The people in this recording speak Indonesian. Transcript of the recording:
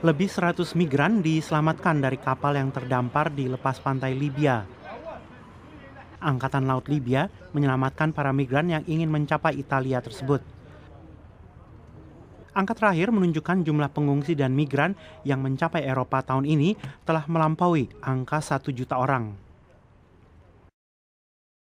lebih 100 migran diselamatkan dari kapal yang terdampar di lepas pantai Libya. Angkatan Laut Libya menyelamatkan para migran yang ingin mencapai Italia tersebut. Angka terakhir menunjukkan jumlah pengungsi dan migran yang mencapai Eropa tahun ini telah melampaui angka 1 juta orang.